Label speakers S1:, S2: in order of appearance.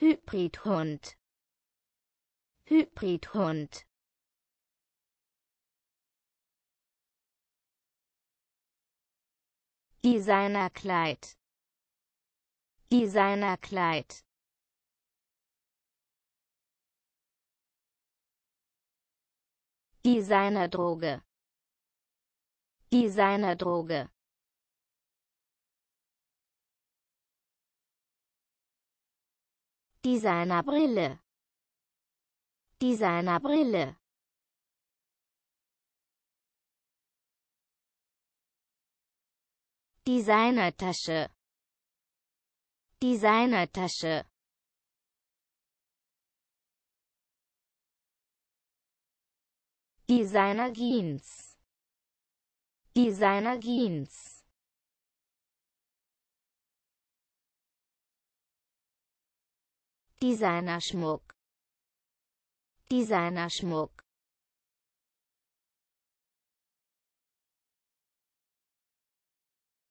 S1: Hybridhund Hybridhund Designerkleid Designerkleid Designerdroge Designerdroge Designerbrille. Designerbrille. Designertasche. Designertasche. Designer Jeans. Designer Jeans. Designerschmuck Designerschmuck